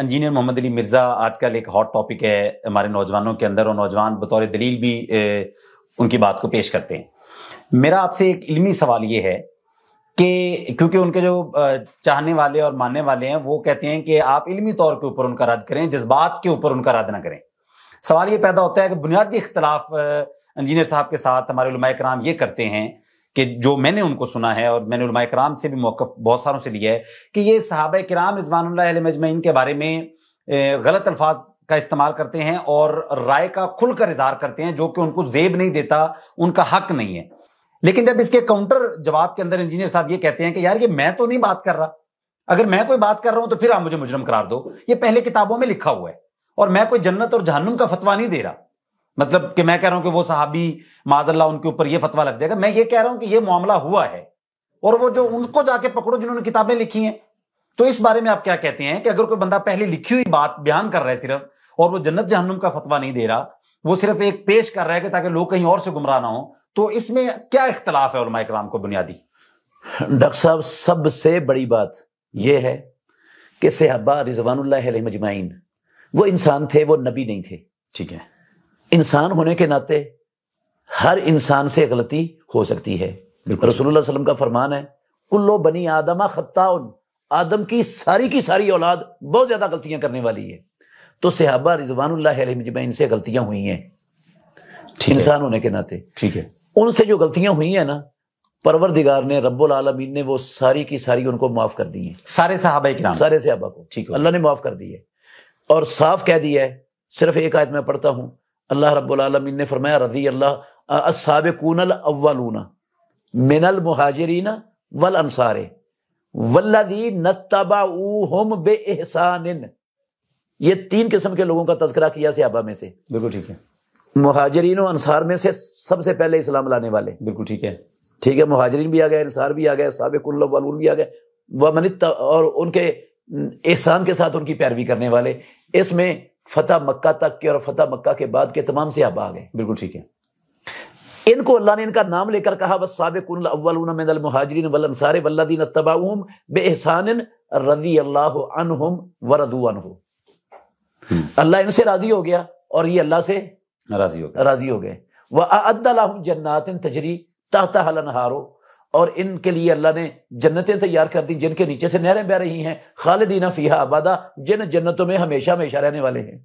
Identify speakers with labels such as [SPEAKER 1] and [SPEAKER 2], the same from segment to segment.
[SPEAKER 1] engineer محمد علی مرزا آج کل ایک ہاٹ ٹاپک ہے ہمارے نوجوانوں کے اندر اور نوجوان بطور دلیل بھی ان کی بات کو پیش کرتے ہیں میرا آپ سے ایک علمی سوال یہ ہے کہ کیونکہ ان کے جو چاہنے والے اور ماننے والے ہیں وہ کہتے ہیں کہ آپ علمی طور کے اوپر ان کا رد کریں جذبات کے اوپر ان کا رد نہ کریں سوال یہ پیدا ہوتا ہے کہ بنیادی اختلاف انجینئر صاحب کے ساتھ ہمارے علماء کرام یہ کرتے ہیں کہ جو میں نے ان کو سنا ہے اور میں نے علماء کرام سے بھی موقف بہت ساروں سے لیا ہے کہ یہ صحابہ کرام رضوان اللہ علیہ مجمعین کے بارے میں غلط الفاظ کا استعمال کرتے ہیں اور رائے کا کھل کر اظہار کرتے ہیں جو کہ ان کو زیب نہیں دیتا ان کا حق نہیں ہے لیکن جب اس کے کاؤنٹر جواب کے اندر انجینئر صاحب یہ کہتے ہیں کہ یار یہ میں تو نہیں بات کر رہا اگر میں کوئی بات کر رہا ہوں تو پھر آپ مجھے مجرم قرار دو یہ پہلے کتابوں میں لکھا ہوا ہے اور میں کوئی جنت اور جہنم کا فتوا نہیں دے رہا مطلب کہ میں کہہ رہا ہوں کہ وہ صحابی معذ اللہ ان کے اوپر یہ فتوا لگ جائے گا میں یہ کہہ رہا ہوں کہ یہ معاملہ ہوا ہے اور وہ جو ان کو جا کے پکڑو جنہوں نے کتابیں لکھی ہیں تو اس بارے میں آپ کیا کہتے ہیں کہ اگر کوئی بندہ پہلے لکھی ہوئی بات بیان کر رہا ہے صرف اور وہ جنت جہنم کا فتویٰ نہیں دے رہا وہ صرف ایک پیش کر رہا ہے کہ تاکہ لوگ کہیں اور سے گمراہ نہ ہوں تو اس میں کیا اختلاف ہے علماء کرام کو بنیادی
[SPEAKER 2] ڈاکٹر صاحب سب سے بڑی بات یہ ہے کہ صحابہ رضوان اللہ علیہ مجمعین وہ انسان تھے وہ نبی نہیں تھے ٹھیک ہے انسان ہونے کے ناطے ہر انسان سے غلطی ہو سکتی ہے بالکل رسول اللہ علیہ وسلم کا فرمان ہے کلو بنی آدما خطاون آدم کی ساری کی ساری اولاد بہت زیادہ غلطیاں کرنے والی ہے تو صحابہ رضوان اللہ علیہ ان سے غلطیاں ہوئی ہیں انسان ہونے کے ناطے ٹھیک ہے ان سے جو غلطیاں ہوئی ہیں نا پروردگار نے رب العالمین نے وہ ساری کی ساری ان کو معاف کر دی ہیں سارے صحابہ سارے صحابہ ٹھیک اللہ نے معاف کر دی ہے اور صاف کہہ دیا ہے صرف ایک آیت میں پڑھتا ہوں اللہ رب العالمین نے فرمایا رضی اللہ السابقون الاولون من المہاجرین والانصار یہ تین قسم کے لوگوں کا تذکرہ کیا صحابہ میں سے بالکل ٹھیک ہے مہاجرین و انصار میں سے سب سے پہلے اسلام لانے والے بالکل ٹھیک ہے ٹھیک ہے مہاجرین بھی آ گئے انصار بھی آ گئے سابق بھی آ گئے اور ان کے احسان کے ساتھ ان کی پیروی کرنے والے اس میں فتح مکہ تک کے اور فتح مکہ کے بعد کے تمام سے آ گئے بالکل ٹھیک ہے ان کو اللہ نے ان کا نام لے کر کہا بس سابق ولدین وارین بے احسان سے راضی ہو گیا اور یہ اللہ سے راضی ہو گئے راضی ہو گئے جناتن تجری تلن ہارو اور ان کے لیے اللہ نے جنتیں تیار کر دی جن کے نیچے سے نہریں بہ رہی ہیں خالدینہ فیحہ آبادہ جن جنتوں میں ہمیشہ ہمیشہ رہنے والے ہیں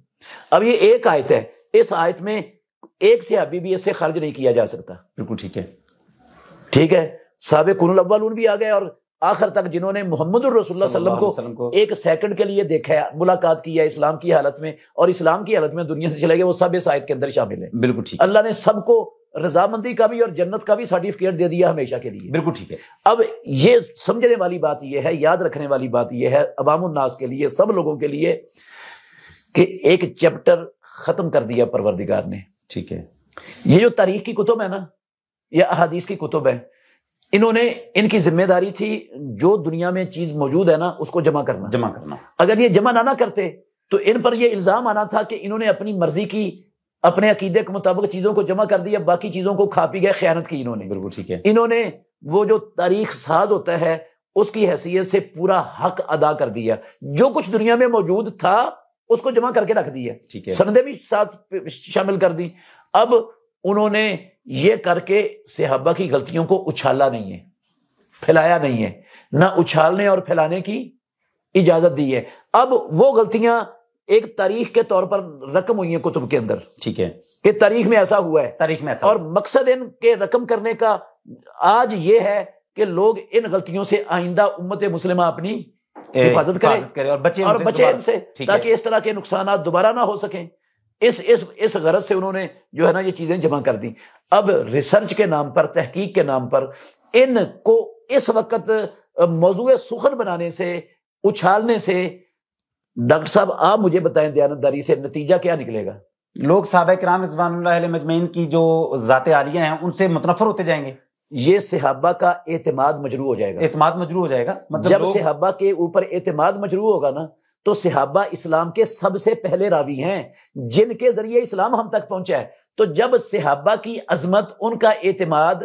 [SPEAKER 2] اب یہ ایک آیت ہے اس آیت میں ایک سے ابھی بھی اس سے خرج نہیں کیا جا سکتا بالکل ٹھیک ہے ٹھیک ہے سابق کن الاولون بھی آ گئے اور آخر تک جنہوں نے محمد الرسول اللہ صلی اللہ علیہ وسلم کو ایک سیکنڈ کے لیے دیکھا ہے ملاقات کی ہے اسلام کی حالت میں اور اسلام کی حالت میں دنیا سے چلے گئے وہ سب اس آیت کے اندر شامل ہیں بالکل ٹھیک اللہ نے سب کو رضامندی کا بھی اور جنت کا بھی سرٹیفکیٹ کے لیے بالکل ٹھیک ہے ہے اب یہ یہ سمجھنے والی بات یاد رکھنے والی بات یہ ہے عوام الناس کے لیے سب لوگوں کے لیے کہ ایک چیپٹر ختم کر دیا پروردگار نے ٹھیک ہے یہ جو تاریخ کی کتب ہے نا یا احادیث کی کتب ہے انہوں نے ان کی ذمہ داری تھی جو دنیا میں چیز موجود ہے نا اس کو جمع کرنا جمع کرنا اگر یہ جمع نہ نہ کرتے تو ان پر یہ الزام آنا تھا کہ انہوں نے اپنی مرضی کی اپنے عقیدے کے مطابق چیزوں کو جمع کر دیا باقی چیزوں کو کھا پی گئے خیانت کی انہوں انہوں نے نے بالکل ٹھیک ہے وہ جو تاریخ ساز ہوتا ہے اس کی حیثیت سے پورا حق ادا کر دیا جو کچھ دنیا میں موجود تھا اس کو جمع کر کے رکھ دیا سندے بھی ساتھ شامل کر دی اب انہوں نے یہ کر کے صحابہ کی غلطیوں کو اچھالا نہیں ہے پھیلایا نہیں ہے نہ اچھالنے اور پھیلانے کی اجازت دی ہے اب وہ غلطیاں ایک تاریخ کے طور پر رقم ہوئی ہے کتب کے اندر ٹھیک ہے کہ تاریخ میں ایسا ہوا ہے تاریخ میں ایسا اور مقصد ان کے رقم کرنے کا آج یہ ہے کہ لوگ ان غلطیوں سے آئندہ امت مسلمہ اپنی حفاظت کرے اور بچے اور بچے ان سے تاکہ اس طرح کے نقصانات دوبارہ نہ ہو سکیں اس اس اس غرض سے انہوں نے جو ہے نا یہ چیزیں جمع کر دی اب ریسرچ کے نام پر تحقیق کے نام پر ان کو اس وقت موضوع سخن بنانے سے اچھالنے سے ڈاکٹر
[SPEAKER 1] صاحب آپ مجھے بتائیں داری سے نتیجہ کیا نکلے گا لوگ صحابہ کرام رضوان اللہ علیہ مجمعین کی جو ذات عالیہ ہیں ان سے متنفر ہوتے جائیں گے یہ صحابہ کا اعتماد مجروع ہو جائے گا اعتماد مجروع ہو جائے
[SPEAKER 2] گا مطلب جب صحابہ کے اوپر اعتماد مجروع ہوگا نا تو صحابہ اسلام کے سب سے پہلے راوی ہیں جن کے ذریعے اسلام ہم تک پہنچا ہے تو جب صحابہ کی عظمت ان کا اعتماد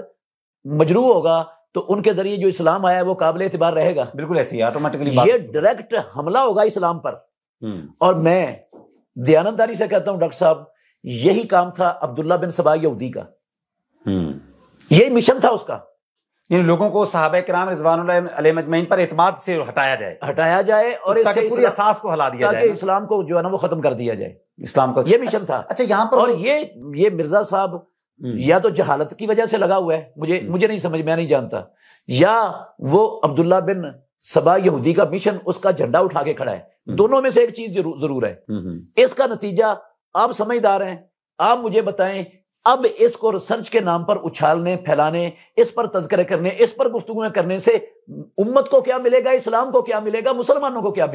[SPEAKER 2] مجروع ہوگا تو ان کے ذریعے جو اسلام آیا وہ قابل اعتبار رہے گا آٹومیٹکلی یہ ڈائریکٹ حملہ ہوگا اسلام پر اور میں دیانتداری سے کہتا ہوں ڈاکٹر صاحب یہی کام تھا عبداللہ بن سبا
[SPEAKER 1] کا یہی مشن تھا اس کا ان یعنی لوگوں کو صحابہ کرام رضوان اللہ علیہ مجمعین پر اعتماد سے ہٹایا جائے ہٹایا جائے اور اس پوری کو ہلا دیا جائے
[SPEAKER 2] اسلام کو جو ہے نا وہ ختم کر دیا جائے اسلام کو یہ مشن تھا اچھا یہاں پر اور یہ مرزا صاحب یا تو جہالت کی وجہ سے لگا ہوا ہے مجھے مجھے نہیں سمجھ میں نہیں جانتا یا وہ عبداللہ بن سبا یہودی کا مشن اس کا جھنڈا اٹھا کے کھڑا ہے دونوں میں سے ایک چیز ضرور ہے اس کا نتیجہ آپ سمجھدار ہیں آپ مجھے بتائیں اب اس کو ریسرچ کے نام پر اچھالنے پھیلانے اس پر تذکرے کرنے اس پر گفتگو کرنے سے امت کو کیا ملے گا اسلام کو کیا ملے گا مسلمانوں کو کیا ملے گا